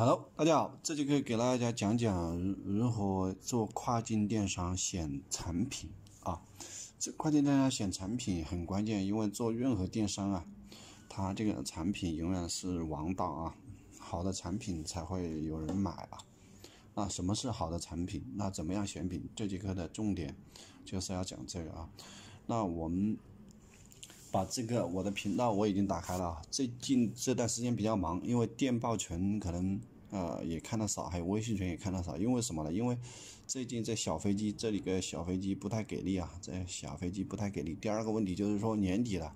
Hello，大家好，这节课给大家讲讲如何做跨境电商选产品啊。这跨境电商选产品很关键，因为做任何电商啊，它这个产品永远是王道啊。好的产品才会有人买啊。那什么是好的产品？那怎么样选品？这节课的重点就是要讲这个啊。那我们。把这个我的频道我已经打开了。最近这段时间比较忙，因为电报群可能呃也看得少，还有微信群也看得少。因为什么呢？因为最近这小飞机这里个小飞机不太给力啊，这小飞机不太给力。第二个问题就是说年底了，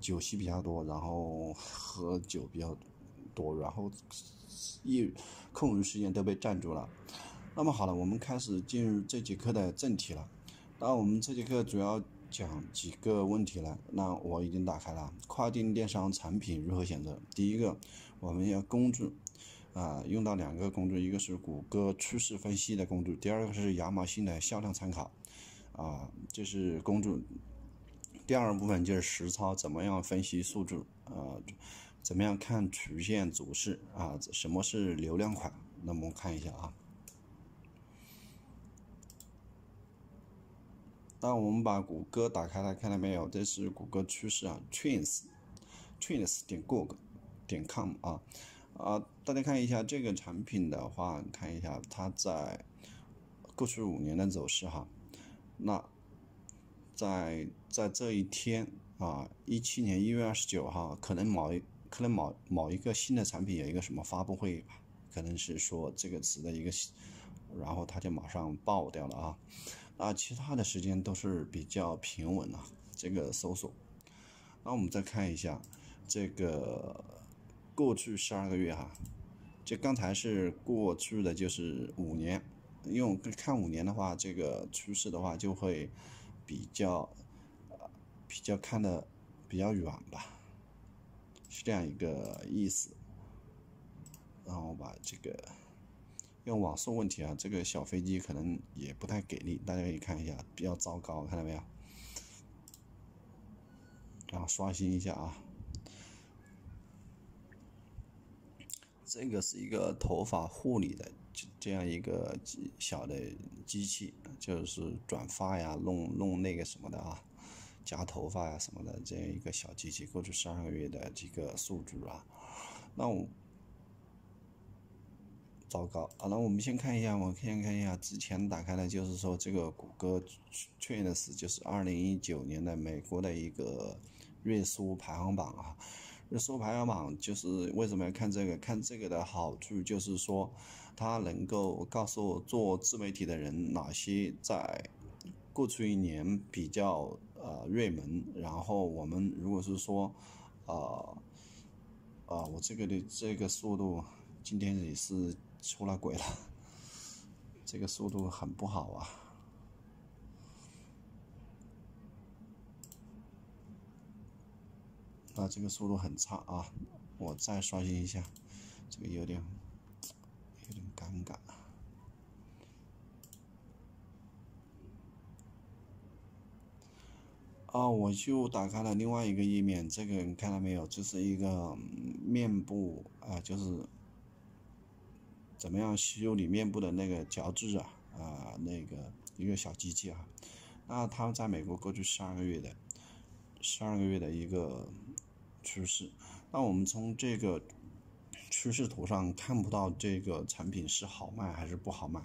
酒席比较多，然后喝酒比较多，然后一空余时间都被占住了。那么好了，我们开始进入这节课的正题了。那我们这节课主要。讲几个问题了，那我已经打开了跨境电商产品如何选择。第一个，我们要工具，啊，用到两个工具，一个是谷歌趋势分析的工具，第二个是亚马逊的销量参考，啊，这是工具。第二部分就是实操，怎么样分析数据，啊，怎么样看曲线走势，啊，什么是流量款？那么看一下啊。当我们把谷歌打开来，看到没有？这是谷歌趋势啊，trends，trends 点 google 点 com 啊啊！大家看一下这个产品的话，看一下它在过去五年的走势哈。那在在这一天啊，一七年一月二十九号，可能某可能某某一个新的产品有一个什么发布会，可能是说这个词的一个，然后它就马上爆掉了啊。啊，其他的时间都是比较平稳啊。这个搜索。那我们再看一下这个过去十二个月哈，就刚才是过去的，就是五年。因为我看五年的话，这个趋势的话就会比较，比较看的比较远吧，是这样一个意思。然后把这个。网速问题啊，这个小飞机可能也不太给力，大家可以看一下，比较糟糕，看到没有？然后刷新一下啊。这个是一个头发护理的，这这样一个小的机器，就是转发呀、弄弄那个什么的啊，夹头发呀什么的，这样一个小机器，过去十二个月的这个数据啊，那我。糟糕，好了，我们先看一下，我先看一下之前打开的，就是说这个谷歌，确年的是，就是二零一九年的美国的一个热搜排行榜啊。热搜排行榜就是为什么要看这个？看这个的好处就是说，它能够告诉我做自媒体的人哪些在过去一年比较呃热门。然后我们如果是说，呃，呃，我这个的这个速度今天也是。出了鬼了，这个速度很不好啊！那这个速度很差啊！我再刷新一下，这个有点有点尴尬啊！哦，我就打开了另外一个页面，这个你看到没有？这是一个面部啊，就是。怎么样吸收你面部的那个角质啊？啊，那个一个小机器啊。那他们在美国过去十二个月的，十二个月的一个趋势。那我们从这个趋势图上看不到这个产品是好卖还是不好卖，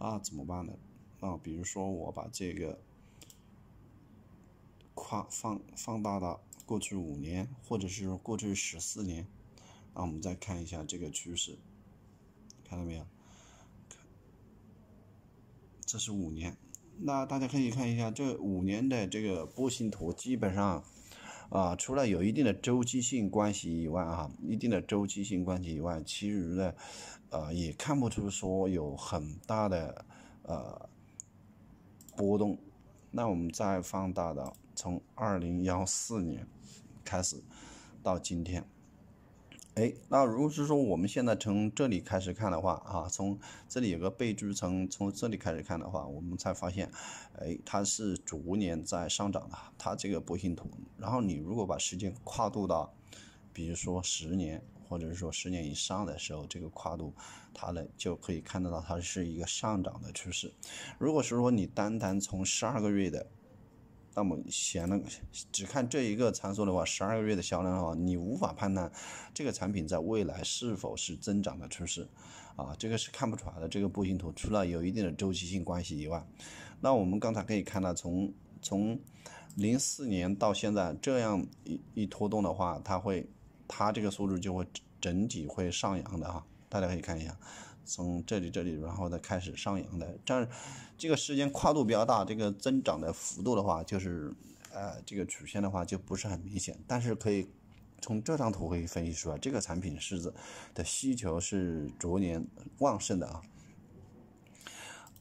那怎么办呢？那比如说我把这个宽放放大到过去五年，或者是过去十四年，那我们再看一下这个趋势。看到没有？这是五年，那大家可以看一下这五年的这个波形图，基本上啊，除了有一定的周期性关系以外啊，一定的周期性关系以外，其余呢，呃，也看不出说有很大的呃波动。那我们再放大到从二零幺四年开始到今天。哎，那如果是说我们现在从这里开始看的话，啊，从这里有个备注，层，从这里开始看的话，我们才发现，哎，它是逐年在上涨的，它这个波形图。然后你如果把时间跨度到，比如说十年，或者是说十年以上的时候，这个跨度，它呢就可以看得到它是一个上涨的趋势。如果是说你单单从十二个月的。那么，显然，只看这一个参数的话，十二个月的销量啊，你无法判断这个产品在未来是否是增长的趋势啊，这个是看不出来的。这个波形图除了有一定的周期性关系以外，那我们刚才可以看到，从从零四年到现在这样一一拖动的话，它会它这个数度就会整体会上扬的哈，大家可以看一下。从这里，这里，然后再开始上扬的，但是这个时间跨度比较大，这个增长的幅度的话，就是呃，这个曲线的话就不是很明显，但是可以从这张图可以分析出来，这个产品狮子的需求是逐年旺盛的啊。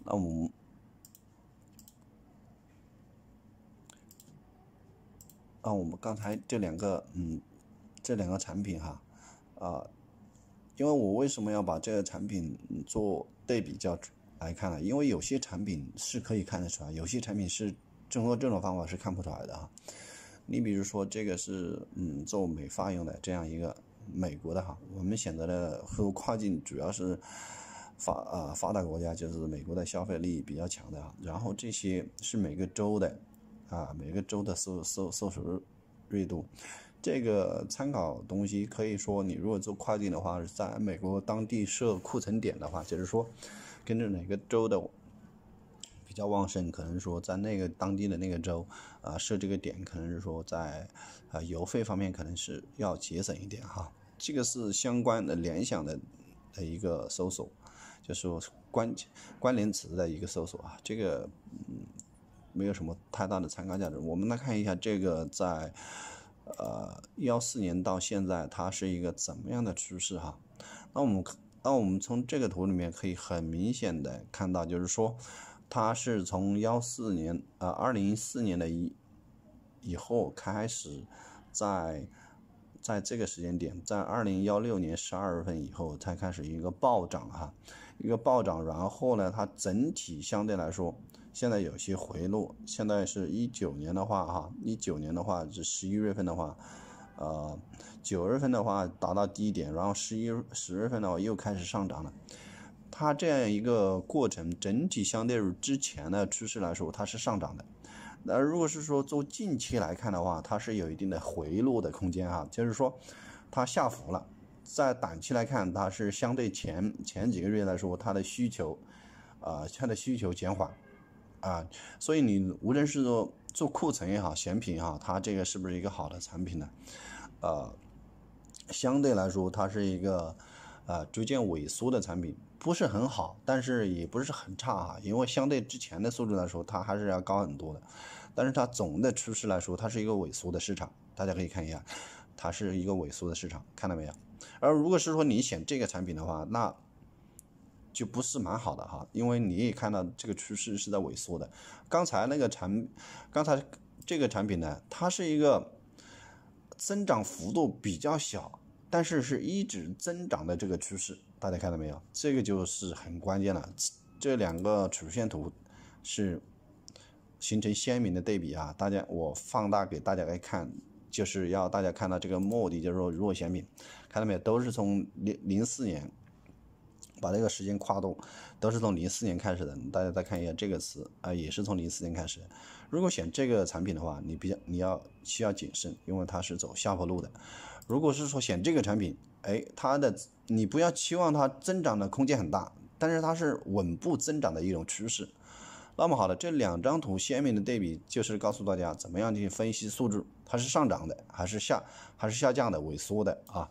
那我们，那我们刚才这两个，嗯，这两个产品哈，啊。因为我为什么要把这个产品做对比较来看呢？因为有些产品是可以看得出来，有些产品是通过这种方法是看不出来的哈。你比如说这个是嗯做美发用的这样一个美国的哈，我们选择的和跨境主要是发啊发达国家就是美国的消费力比较强的啊。然后这些是每个州的啊每个州的收收收税锐度。这个参考东西可以说，你如果做跨境的话，在美国当地设库存点的话，就是说，跟着哪个州的比较旺盛，可能说在那个当地的那个州，啊设这个点，可能是说在啊邮费方面可能是要节省一点哈。这个是相关的联想的的一个搜索，就是关关联词的一个搜索啊。这个嗯没有什么太大的参考价值。我们来看一下这个在。呃，幺四年到现在，它是一个怎么样的趋势哈？那我们，那我们从这个图里面可以很明显的看到，就是说，它是从幺四年，呃，二零一四年的一以后开始，在在这个时间点，在二零幺六年十二月份以后，才开始一个暴涨哈，一个暴涨，然后呢，它整体相对来说。现在有些回落。现在是一九年的话，哈，一九年的话是十一月份的话，呃，九月份的话达到低点，然后十一十月份的话又开始上涨了。它这样一个过程，整体相对于之前的趋势来说，它是上涨的。那如果是说做近期来看的话，它是有一定的回落的空间哈，就是说它下浮了。在短期来看，它是相对前前几个月来说，它的需求，呃，它的需求减缓。啊，所以你无论是说做库存也好，选品也好，它这个是不是一个好的产品呢？呃，相对来说，它是一个呃逐渐萎缩的产品，不是很好，但是也不是很差啊，因为相对之前的速度来说，它还是要高很多的。但是它总的趋势来说，它是一个萎缩的市场，大家可以看一下，它是一个萎缩的市场，看到没有？而如果是说你选这个产品的话，那。就不是蛮好的哈，因为你也看到这个趋势是在萎缩的。刚才那个产，刚才这个产品呢，它是一个增长幅度比较小，但是是一直增长的这个趋势，大家看到没有？这个就是很关键了。这两个曲线图是形成鲜明的对比啊！大家我放大给大家来看，就是要大家看到这个目的，就是说如果选品看到没有，都是从零零四年。把这个时间跨度都是从零四年开始的，大家再看一下这个词啊，也是从零四年开始。如果选这个产品的话，你比较你要需要谨慎，因为它是走下坡路的。如果是说选这个产品，哎，它的你不要期望它增长的空间很大，但是它是稳步增长的一种趋势。那么好了，这两张图鲜明的对比就是告诉大家怎么样去分析数据，它是上涨的还是下还是下降的萎缩的啊？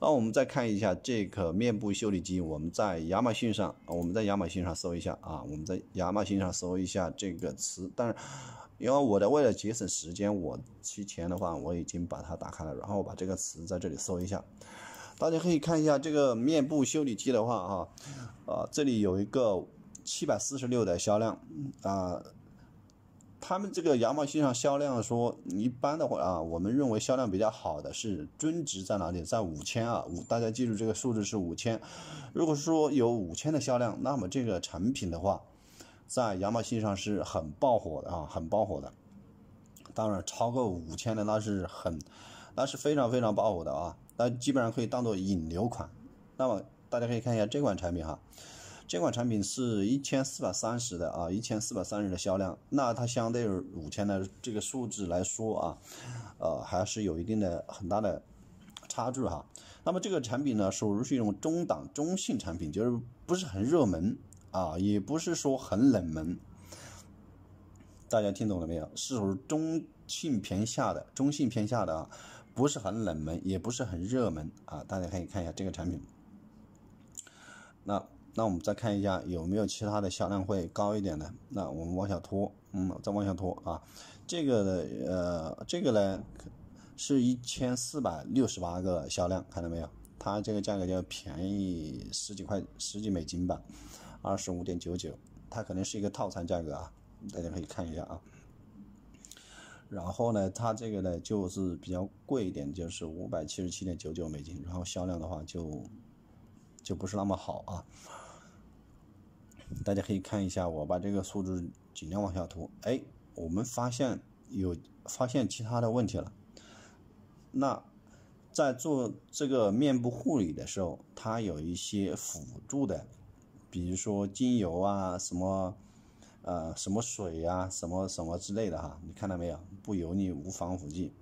那我们再看一下这个面部修理机，我们在亚马逊上，我们在亚马逊上搜一下啊，我们在亚马逊上搜一下这个词。但是，因为我的为了节省时间，我提前的话我已经把它打开了，然后我把这个词在这里搜一下。大家可以看一下这个面部修理机的话啊，啊，这里有一个七百四十六的销量啊。他们这个羊毛线上销量，说一般的话啊，我们认为销量比较好的是均值在哪里，在五千啊，五大家记住这个数字是五千。如果说有五千的销量，那么这个产品的话，在羊毛线上是很爆火的啊，很爆火的。当然，超过五千的那是很，那是非常非常爆火的啊，那基本上可以当做引流款。那么大家可以看一下这款产品哈。这款产品是一千四百三十的啊，一千四百三十的销量，那它相对于五千的这个数字来说啊，呃还是有一定的很大的差距哈。那么这个产品呢，属于是一种中档中性产品，就是不是很热门啊，也不是说很冷门。大家听懂了没有？是属于中性偏下的，中性偏下的啊，不是很冷门，也不是很热门啊。大家可以看一下这个产品，那。那我们再看一下有没有其他的销量会高一点的。那我们往下拖，嗯，再往下拖啊。这个的，呃，这个呢，是一千四百六十八个销量，看到没有？它这个价格就便宜十几块，十几美金吧，二十五点九九。它可能是一个套餐价格啊，大家可以看一下啊。然后呢，它这个呢就是比较贵一点，就是五百七十七点九九美金，然后销量的话就就不是那么好啊。大家可以看一下，我把这个数值尽量往下拖。哎，我们发现有发现其他的问题了。那在做这个面部护理的时候，它有一些辅助的，比如说精油啊，什么呃什么水啊，什么什么之类的哈。你看到没有？不油腻，无防腐剂。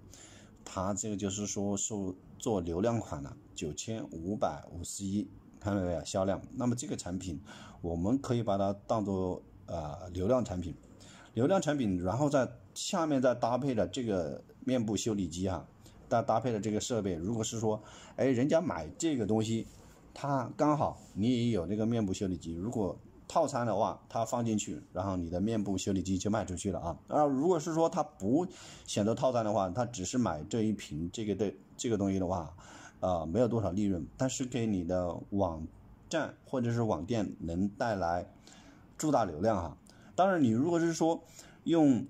它这个就是说，是做流量款了，九千五百五十一。看到没有销量？那么这个产品，我们可以把它当做呃流量产品，流量产品，然后再下面再搭配的这个面部修理机哈，再搭配的这个设备，如果是说，哎，人家买这个东西，他刚好你也有那个面部修理机，如果套餐的话，他放进去，然后你的面部修理机就卖出去了啊。然如果是说他不选择套餐的话，他只是买这一瓶这个的这个东西的话。呃，没有多少利润，但是给你的网站或者是网店能带来巨大流量啊。当然，你如果是说用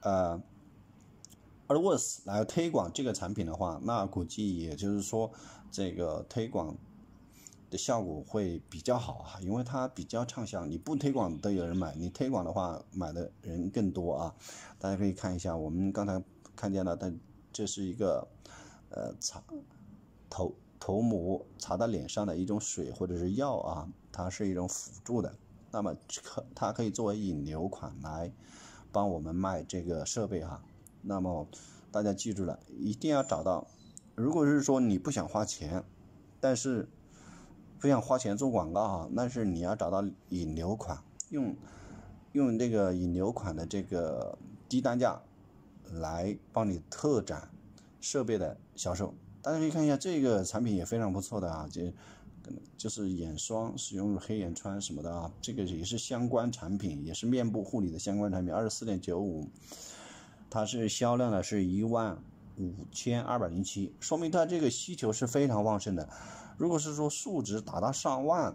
呃 a d w o r s 来推广这个产品的话，那估计也就是说这个推广的效果会比较好哈，因为它比较畅销，你不推广都有人买，你推广的话买的人更多啊。大家可以看一下，我们刚才看见了，它这是一个呃长。头头膜擦到脸上的一种水或者是药啊，它是一种辅助的，那么可它可以作为引流款来帮我们卖这个设备哈。那么大家记住了，一定要找到，如果是说你不想花钱，但是不想花钱做广告啊，那是你要找到引流款，用用这个引流款的这个低单价来帮你拓展设备的销售。大家可以看一下这个产品也非常不错的啊，就就是眼霜，使用黑眼圈什么的啊，这个也是相关产品，也是面部护理的相关产品，二十四点九五，它是销量呢是一万五千二百零七，说明它这个需求是非常旺盛的。如果是说数值达到上万，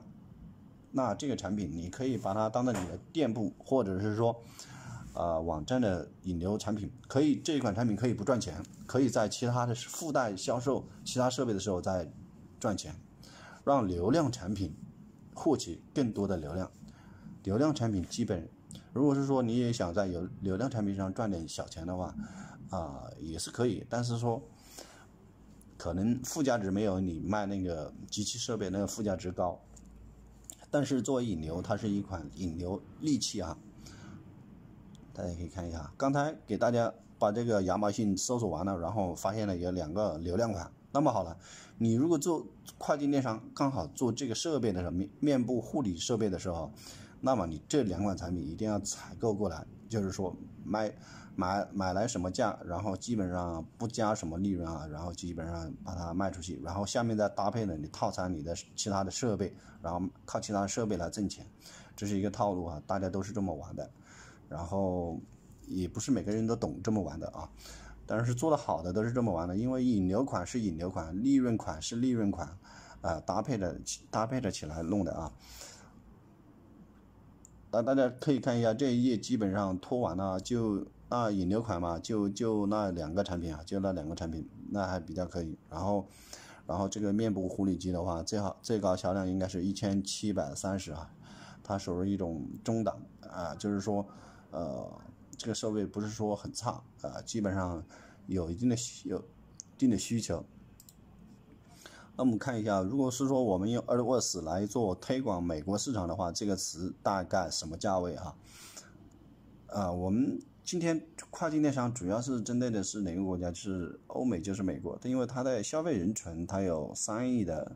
那这个产品你可以把它当做你的店铺，或者是说。呃，网站的引流产品可以，这一款产品可以不赚钱，可以在其他的附带销售其他设备的时候再赚钱，让流量产品获取更多的流量。流量产品基本，如果是说你也想在有流量产品上赚点小钱的话，啊，也是可以，但是说可能附加值没有你卖那个机器设备那个附加值高，但是作为引流，它是一款引流利器啊。大家可以看一下，刚才给大家把这个亚马逊搜索完了，然后发现了有两个流量款。那么好了，你如果做跨境电商，刚好做这个设备的时候，面面部护理设备的时候，那么你这两款产品一定要采购过来，就是说买买买来什么价，然后基本上不加什么利润啊，然后基本上把它卖出去，然后下面再搭配呢，你套餐里的其他的设备，然后靠其他设备来挣钱，这是一个套路啊，大家都是这么玩的。然后也不是每个人都懂这么玩的啊，但是做的好的都是这么玩的，因为引流款是引流款，利润款是利润款，啊，搭配的搭配着起来弄的啊。那大家可以看一下这一页，基本上拖完了，就那引流款嘛，就就那两个产品啊，就那两个产品，那还比较可以。然后，然后这个面部护理机的话，最好最高销量应该是一千七百三十啊，它属于一种中档啊，就是说。呃，这个设备不是说很差啊，基本上有一定的有一定的需求。那我们看一下，如果是说我们用 AdWords 来做推广美国市场的话，这个词大概什么价位哈？啊，我们今天跨境电商主要是针对的是哪个国家？就是欧美，就是美国，因为它的消费人群它有三亿的。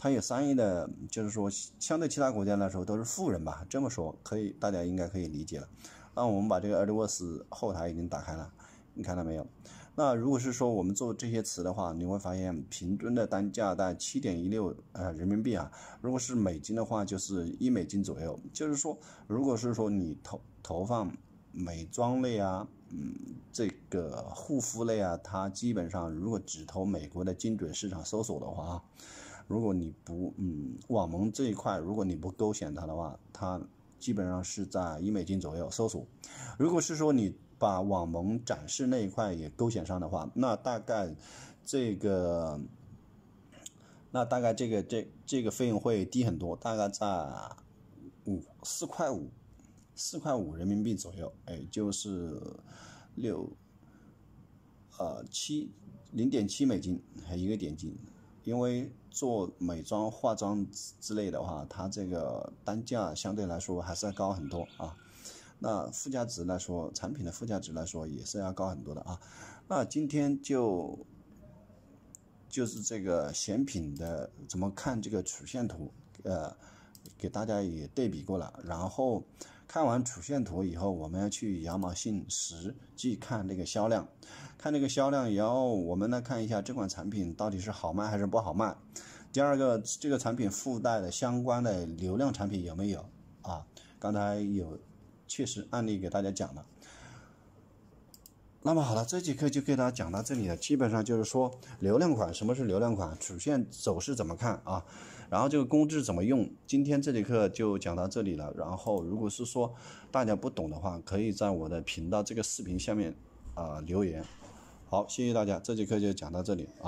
它有三亿的，就是说，相对其他国家来说都是富人吧。这么说可以，大家应该可以理解了。那我们把这个 AdWords 后台已经打开了，你看到没有？那如果是说我们做这些词的话，你会发现平均的单价在七点一六呃人民币啊。如果是美金的话，就是一美金左右。就是说，如果是说你投投放美妆类啊，嗯，这个护肤类啊，它基本上如果只投美国的精准市场搜索的话啊。如果你不嗯网盟这一块，如果你不勾选它的话，它基本上是在一美金左右搜索。如果是说你把网盟展示那一块也勾选上的话，那大概这个，那大概这个这这个费用会低很多，大概在五四块五四块五人民币左右，哎，就是六呃七零点七美金一个点金，因为。做美妆化妆之之类的话，它这个单价相对来说还是要高很多啊。那附加值来说，产品的附加值来说也是要高很多的啊。那今天就就是这个选品的怎么看这个曲线图，呃，给大家也对比过了，然后。看完曲线图以后，我们要去亚马逊实际看这个销量，看这个销量，然后我们来看一下这款产品到底是好卖还是不好卖。第二个，这个产品附带的相关的流量产品有没有啊？刚才有，确实案例给大家讲了。那么好了，这节课就给大家讲到这里了。基本上就是说，流量款什么是流量款？曲线走势怎么看啊？然后这个公具怎么用？今天这节课就讲到这里了。然后如果是说大家不懂的话，可以在我的频道这个视频下面，呃，留言。好，谢谢大家，这节课就讲到这里啊。